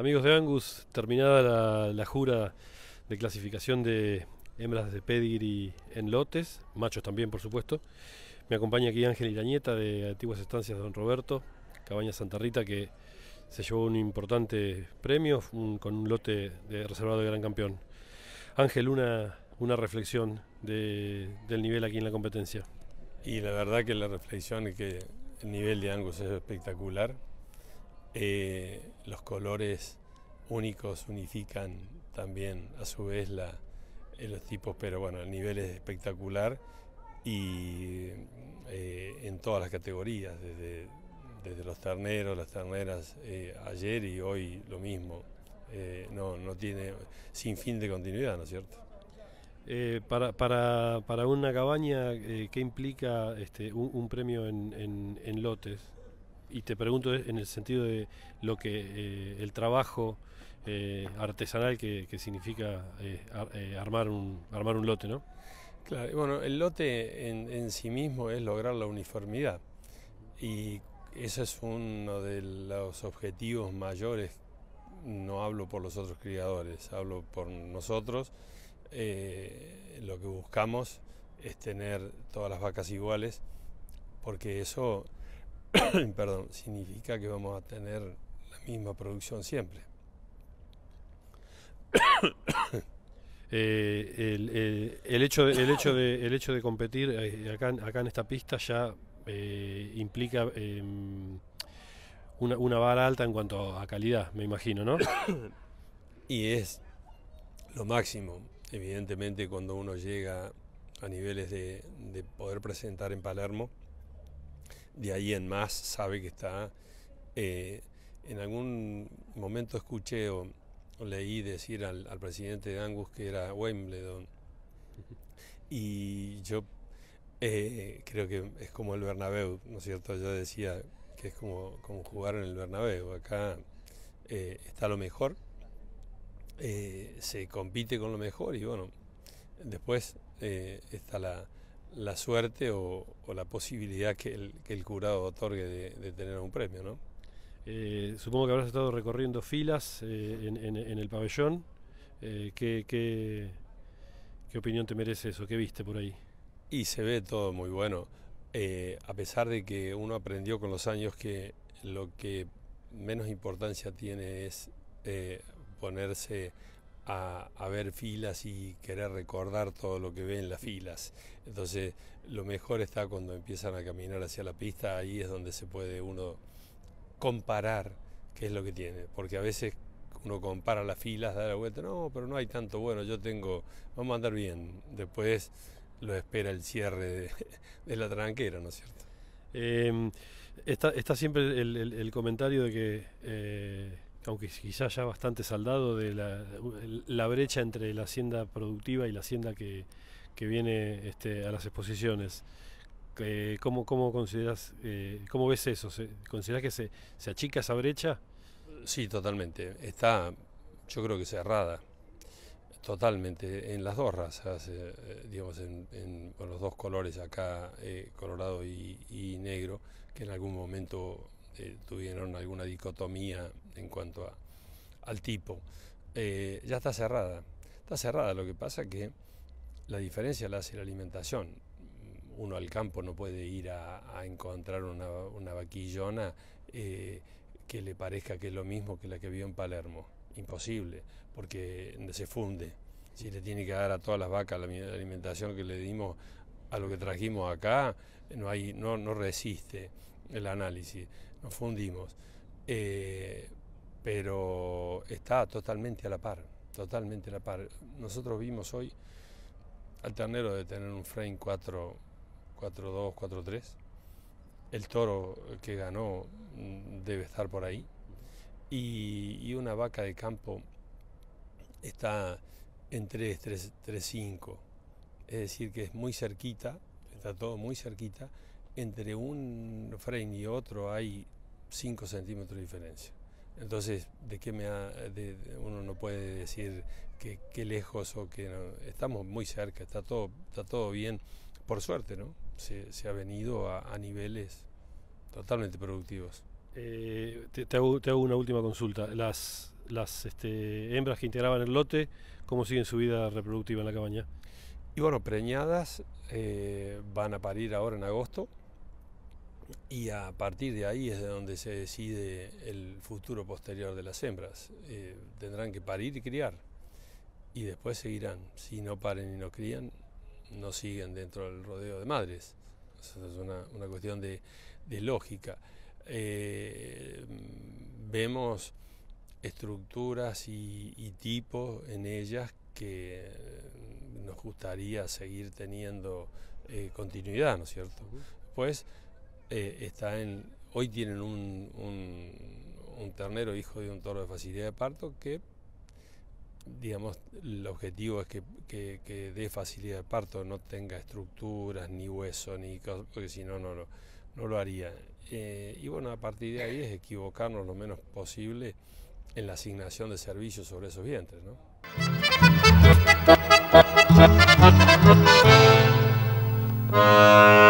Amigos de Angus, terminada la, jura de clasificación de hembras de pedigree en lotes, machos también por supuesto. Me acompaña aquí Ángel Irañeta de Antiguas Estancias de Don Roberto, Cabaña Santa Rita, que se llevó un importante premio con un lote de reservado de gran campeón. Ángel, una, una reflexión del nivel aquí en la competencia. Y la verdad que la reflexión es que el nivel de Angus es espectacular. Eh, los colores únicos unifican también a su vez la, eh, los tipos, pero bueno, el nivel es espectacular y eh, en todas las categorías, desde, los terneros, las terneras, eh, ayer y hoy lo mismo. no, no tiene sin fin de continuidad, ¿no es cierto? Para, para, para, una cabaña, ¿qué implica este, un, premio en, en, en lotes? y te pregunto en el sentido de lo que eh, el trabajo eh, artesanal que, significa eh, armar, un, armar un lote, ¿no? Claro, bueno, el lote en, sí mismo es lograr la uniformidad y ese es uno de los objetivos mayores. No hablo por los otros criadores, hablo por nosotros. lo que buscamos es tener todas las vacas iguales, porque eso perdón, significa que vamos a tener la misma producción siempre. Eh, el, hecho de, hecho hecho de competir eh, acá, en esta pista ya eh, implica em, una, vara alta en cuanto a calidad, me imagino, ¿no? Y es lo máximo. Evidentemente cuando uno llega a niveles de poder presentar en Palermo, de ahí en más sabe que está. Eh, en algún momento escuché o, leí decir al, presidente de Angus que era Wimbledon. Y yo eh, creo que es como el Bernabéu, ¿no es cierto? Yo decía que es como, como jugar en el Bernabéu. Acá eh, está lo mejor, se compite con lo mejor y bueno, después está la la suerte o, la posibilidad que el, curado otorgue de, tener un premio, ¿no? Eh, supongo que habrás estado recorriendo filas eh, en, el pabellón. Eh, ¿qué, qué, qué, opinión te merece eso? ¿Qué viste por ahí? Y se ve todo muy bueno. a pesar de que uno aprendió con los años que lo que menos importancia tiene es ponerse a, ver filas y querer recordar todo lo que ve en las filas. Entonces, lo mejor está cuando empiezan a caminar hacia la pista, ahí es donde se puede uno comparar qué es lo que tiene, porque a veces uno compara las filas, da la vuelta, no, pero no hay tanto, bueno, yo tengo, vamos a andar bien, después lo espera el cierre de, la tranquera, ¿no es cierto? Em, está, siempre el, comentario de que... Eh, aunque quizás ya bastante saldado de la, brecha entre la hacienda productiva y la hacienda que, viene este, a las exposiciones. Eh, ¿Cómo, consideras, eh, ves eso? ¿Considerás ¿Consideras que se, achica esa brecha? Sí, totalmente. Está, yo creo que cerrada, totalmente, en las dos razas, eh, digamos, en, los dos colores acá, colorado y negro, que en algún momento eh, tuvieron alguna dicotomía en cuanto a, al tipo, eh, ya está cerrada. Está cerrada, lo que pasa que la diferencia la hace la alimentación. Uno al campo no puede ir a, encontrar una, vaquillona eh, que le parezca que es lo mismo que la que vio en Palermo. Imposible, porque se funde. Si le tiene que dar a todas las vacas la, la alimentación que le dimos a lo que trajimos acá, no, hay, no, no resiste el análisis nos fundimos. Eh, pero está totalmente a la par, totalmente a la par. Nosotros vimos hoy al ternero de tener un frame 4, 4 2, 4 3. El toro que ganó mm, debe estar por ahí. Y, una vaca de campo está en 3, 3, 5. Es decir, que es muy cerquita, está todo muy cerquita entre un frame y otro hay 5 centímetros de diferencia. Entonces, ¿de qué uno no puede decir que, lejos o que Estamos muy cerca, está todo, está todo bien. Por suerte, ¿no? Se, ha venido a, niveles totalmente productivos. Eh, te, hago, una última consulta. Las, las este, hembras que integraban el lote, ¿cómo siguen su vida reproductiva en la cabaña? Y bueno, preñadas eh, van a parir ahora en agosto y a partir de ahí es de donde se decide el futuro posterior de las hembras. Eh, tendrán que parir y criar y después seguirán. Si no paren y no crían, no siguen dentro del rodeo de madres. Esa es una, cuestión de, lógica. Eh, vemos estructuras y, tipos en ellas que nos gustaría seguir teniendo eh, continuidad, ¿no es cierto? Eh, está en, hoy tienen un, ternero hijo de un toro de facilidad de parto que, digamos, el objetivo es que, dé facilidad de parto, no tenga estructuras, ni hueso, ni porque si no, no lo, lo haría. Eh, y bueno, a partir de ahí es equivocarnos lo menos posible en la asignación de servicios sobre esos vientres.